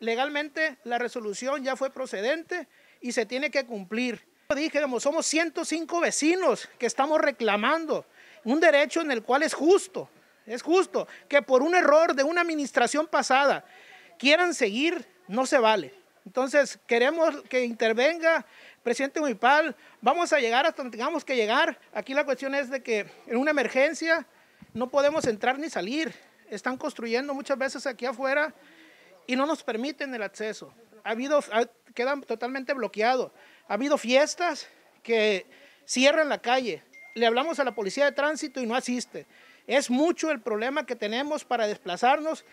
legalmente la resolución ya fue procedente y se tiene que cumplir. Dije, somos 105 vecinos que estamos reclamando un derecho en el cual es justo, es justo que por un error de una administración pasada quieran seguir, no se vale. Entonces queremos que intervenga presidente municipal, vamos a llegar hasta donde tengamos que llegar. Aquí la cuestión es de que en una emergencia no podemos entrar ni salir. Están construyendo muchas veces aquí afuera y no nos permiten el acceso. Ha habido, quedan totalmente bloqueados. Ha habido fiestas que cierran la calle. Le hablamos a la policía de tránsito y no asiste. Es mucho el problema que tenemos para desplazarnos